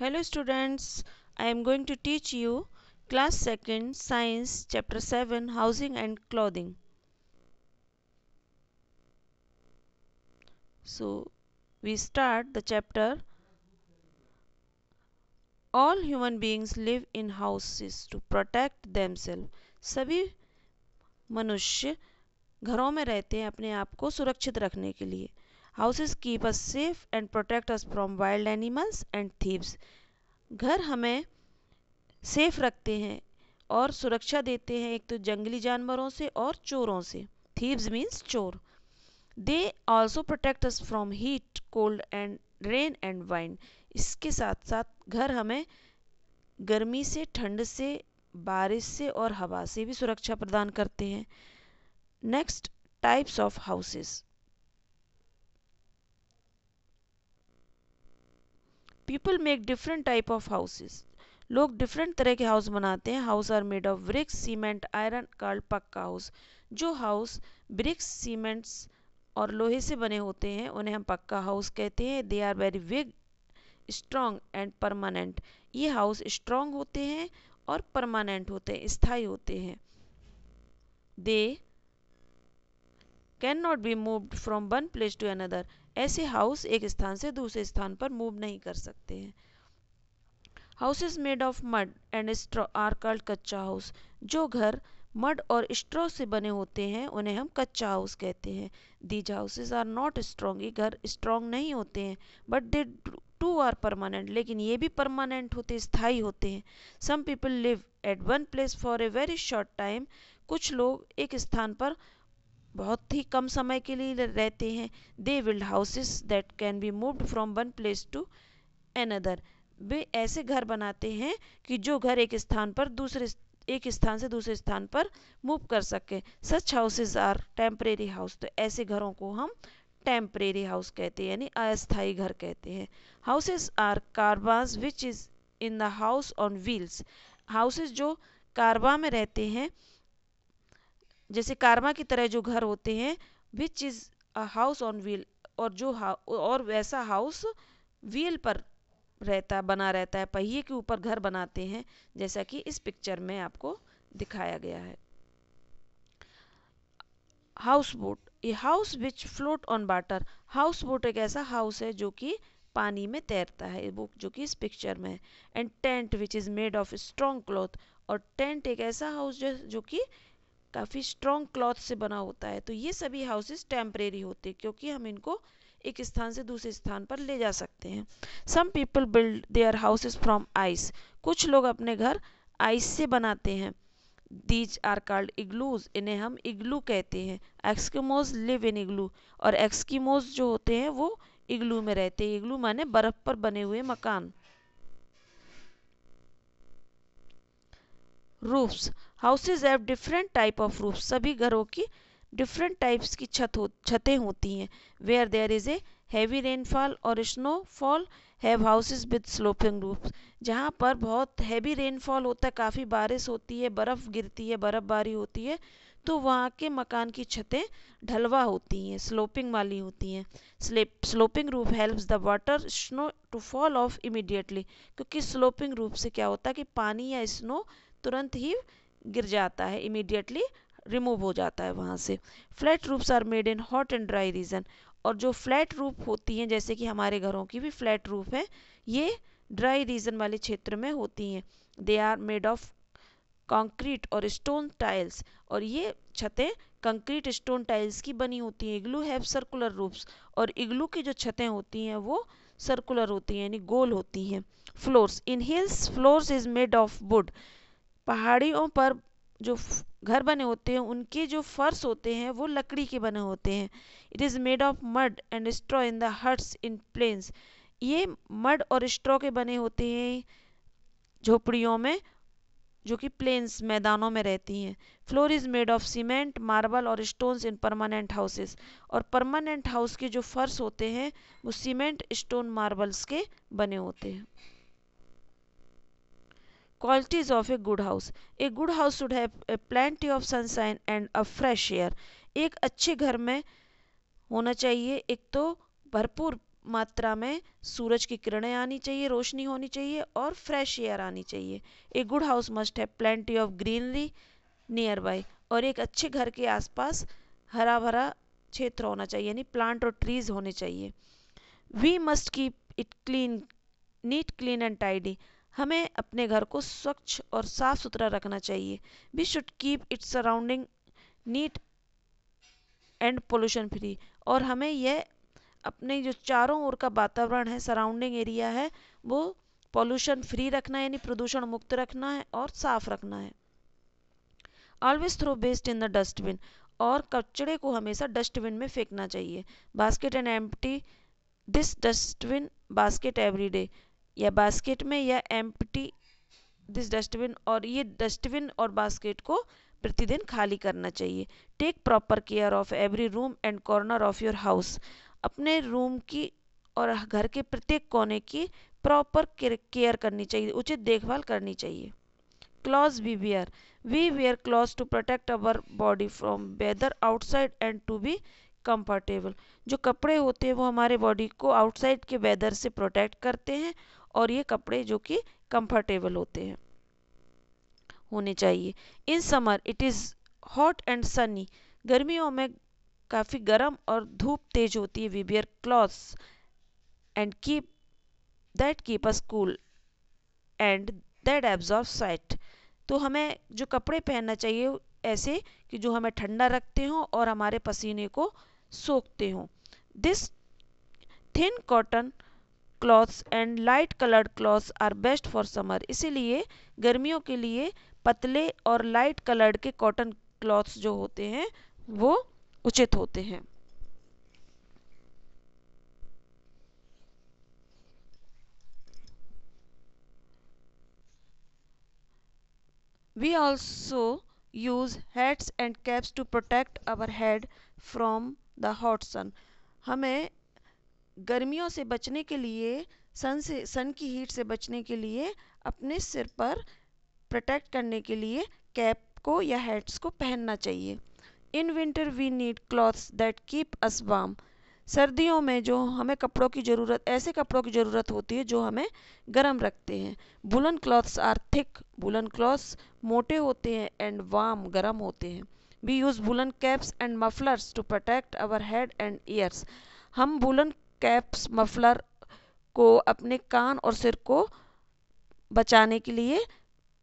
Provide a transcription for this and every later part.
hello students i am going to teach you class 2nd science chapter 7 housing and clothing so we start the chapter all human beings live in houses to protect themselves सभी मनुष्य घरों में रहते हैं अपने आप को सुरक्षित रखने के लिए houses keep us safe and protect us from wild animals and thieves घर हमें सेफ रखते हैं और सुरक्षा देते हैं एक तो जंगली जानवरों से और चोरों से थीव्स मीन्स चोर they also protect us from heat cold and rain and wind इसके साथ साथ घर हमें गर्मी से ठंड से बारिश से और हवा से भी सुरक्षा प्रदान करते हैं next types of houses people make different type of houses लोग डिफरेंट तरह के हाउस बनाते हैं house are made of bricks cement iron card pucca house जो हाउस ब्रिक्स सीमेंट्स और लोहे से बने होते हैं उन्हें हम पक्का हाउस कहते हैं they are very big strong and permanent ये हाउस स्ट्रॉन्ग होते हैं और परमानेंट होते हैं स्थाई होते हैं they can not be moved from one place to another ऐसे हाउस एक स्थान से दूसरे स्थान पर मूव नहीं कर सकते हैं houses made of mud and straw are called kutcha house जो घर मड और स्ट्रॉ से बने होते हैं उन्हें हम कच्चा हाउस कहते हैं these houses are not strong ये घर स्ट्रॉन्ग नहीं होते हैं but they too are permanent लेकिन ये भी परमानेंट होते स्थायी होते हैं some people live at one place for a very short time कुछ लोग एक स्थान पर बहुत ही कम समय के लिए रहते हैं they build houses that can be moved from one place to another वे ऐसे घर बनाते हैं कि जो घर एक स्थान पर दूसरे एक स्थान से दूसरे स्थान पर मूव कर सके such houses are temporary house तो ऐसे घरों को हम टेम्परेरी हाउस कहते हैं यानी अस्थाई घर कहते हैं houses are caravans which is in the house on wheels houses जो कारवा में रहते हैं जैसे कारमा की तरह जो घर होते हैं which is a house on wheel और जो और वैसा हाउस व्हील पर रहता है बना रहता है पहिए के ऊपर घर बनाते हैं जैसा कि इस पिक्चर में आपको दिखाया गया है house boat a house which float on water house boat एक ऐसा हाउस है जो कि पानी में तैरता है वो जो कि इस पिक्चर में है and tent which is made of strong cloth और टेंट एक ऐसा हाउस जो, जो कि काफ़ी स्ट्रॉन्ग क्लॉथ से बना होता है तो ये सभी हाउसेस टेम्परेरी होते हैं क्योंकि हम इनको एक स्थान से दूसरे स्थान पर ले जा सकते हैं some people build their houses from ice कुछ लोग अपने घर आइस से बनाते हैं दीज आर कॉल्ड इग्लूज इन्हें हम इग्लू कहते हैं एक्सकीमोज लिव इन इग्लू और एक्सकीमोज जो होते हैं वो इग्लू में रहते हैं इग्लू माने बर्फ पर बने हुए मकान roofs houses have different type of roof सभी घरों की डिफरेंट टाइप्स की छत हो छतें होती हैं where there is a heavy rainfall और snowfall have houses with sloping roof जहाँ पर बहुत हैवी रेनफॉल होता है काफ़ी बारिश होती है बर्फ़ गिरती है बर्फ़बारी होती है तो वहाँ के मकान की छतें ढलवा होती हैं स्लोपिंग वाली होती हैं स्लेप sloping roof helps the water snow to fall off immediately क्योंकि स्लोपिंग रूफ से क्या होता है कि पानी या स्नो तुरंत ही गिर जाता है इमीडिएटली रिमूव हो जाता है वहाँ से flat roofs are made in hot and dry region और जो फ्लैट रूफ होती हैं जैसे कि हमारे घरों की भी फ्लैट रूफ है ये ड्राई रीजन वाले क्षेत्र में होती हैं they are made of concrete और स्टोन टाइल्स और ये छतें कंक्रीट स्टोन टाइल्स की बनी होती हैं इग्लू हैव सर्कुलर रूप्स और इग्लू की जो छतें होती हैं वो सर्कुलर होती हैं यानी गोल होती हैं floors in hills floors is made of wood पहाड़ियों पर जो घर बने होते हैं उनके जो फर्श होते हैं वो लकड़ी के बने होते हैं it is made of mud and straw in the huts in plains ये मड और स्ट्रॉ के बने होते हैं झोपड़ियों में जो कि प्लेन्स मैदानों में रहती हैं floor is made of cement marble और स्टोन्स इन परमानेंट हाउसेस और परमानेंट हाउस के जो फर्श होते हैं वो सीमेंट स्टोन मार्बल्स के बने होते हैं Qualities of a good house. A good house should have a plenty of sunshine and a fresh air. एक अच्छे घर में होना चाहिए एक तो भरपूर मात्रा में सूरज की किरणें आनी चाहिए रोशनी होनी चाहिए और फ्रेश एयर आनी चाहिए a good house must have plenty of greenery nearby और एक अच्छे घर के आसपास हरा भरा क्षेत्र होना चाहिए यानी प्लांट और ट्रीज होने चाहिए we must keep it clean neat clean and tidy हमें अपने घर को स्वच्छ और साफ सुथरा रखना चाहिए we should keep its surrounding neat and pollution free और हमें यह अपने जो चारों ओर का वातावरण है सराउंडिंग एरिया है वो पॉल्यूशन फ्री रखना है यानी प्रदूषण मुक्त रखना है और साफ रखना है always throw waste in the dustbin और कचड़े को हमेशा डस्टबिन में फेंकना चाहिए basket and empty this dustbin basket every day या बास्केट में या एम्प्टी दिस डस्टबिन और ये डस्टबिन और बास्केट को प्रतिदिन खाली करना चाहिए take proper care of every room and corner of your house अपने रूम की और घर के प्रत्येक कोने की प्रॉपर केयर करनी चाहिए उचित देखभाल करनी चाहिए clothes we wear we wear clothes to protect our body from weather outside and to be comfortable जो कपड़े होते हैं वो हमारे बॉडी को आउटसाइड के वेदर से प्रोटेक्ट करते हैं और ये कपड़े जो कि कंफर्टेबल होते हैं होने चाहिए in summer it is hot and sunny गर्मियों में काफ़ी गर्म और धूप तेज होती है we wear clothes and keep that keep us cool and that absorb sweat तो हमें जो कपड़े पहनना चाहिए ऐसे कि जो हमें ठंडा रखते हों और हमारे पसीने को सोखते हों this thin cotton clothes and light coloured clothes are best for summer इसीलिए गर्मियों के लिए पतले और लाइट कलर्ड के कॉटन क्लॉथ्स जो होते हैं वो उचित होते हैं We also use hats and caps to protect our head from the hot sun. हमें गर्मियों से बचने के लिए सन से सन की हीट से बचने के लिए अपने सिर पर प्रोटेक्ट करने के लिए कैप को या हेड्स को पहनना चाहिए in winter we need clothes that keep us warm सर्दियों में जो हमें कपड़ों की ज़रूरत ऐसे कपड़ों की ज़रूरत होती है जो हमें गर्म रखते हैं woollen clothes are thick woollen clothes मोटे होते हैं एंड वाम गर्म होते हैं we use woollen caps and mufflers to protect our head and ears हम बुलन कैप्स मफलर को अपने कान और सिर को बचाने के लिए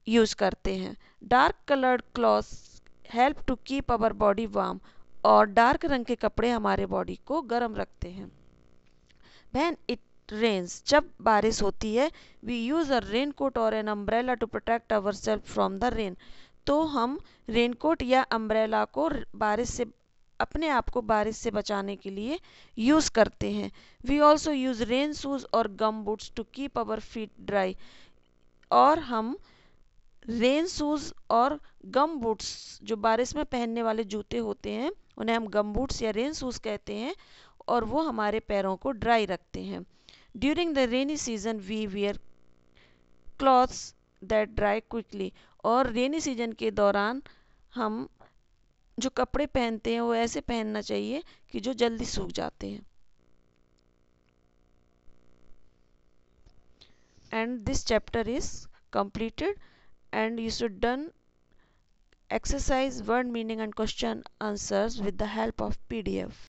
यूज़ करते हैं dark coloured clothes help to keep our body warm और डार्क रंग के कपड़े हमारे बॉडी को गर्म रखते हैं वैन इट रेन्स जब बारिश होती है we use a raincoat और an umbrella to protect our self from the rain तो हम रेनकोट या अम्ब्रेला को बारिश से अपने आप को बारिश से बचाने के लिए यूज़ करते हैं we also use rain shoes और gum boots to keep our feet dry और हम रेन शूज़ और गम बूट्स जो बारिश में पहनने वाले जूते होते हैं उन्हें हम गम बूट्स या रेन शूज़ कहते हैं और वो हमारे पैरों को ड्राई रखते हैं during the rainy season we wear clothes that dry quickly और रेनी सीजन के दौरान हम जो कपड़े पहनते हैं वो ऐसे पहनना चाहिए कि जो जल्दी सूख जाते हैं and this chapter is completed and you should done exercise word meaning and question answers with the help of PDF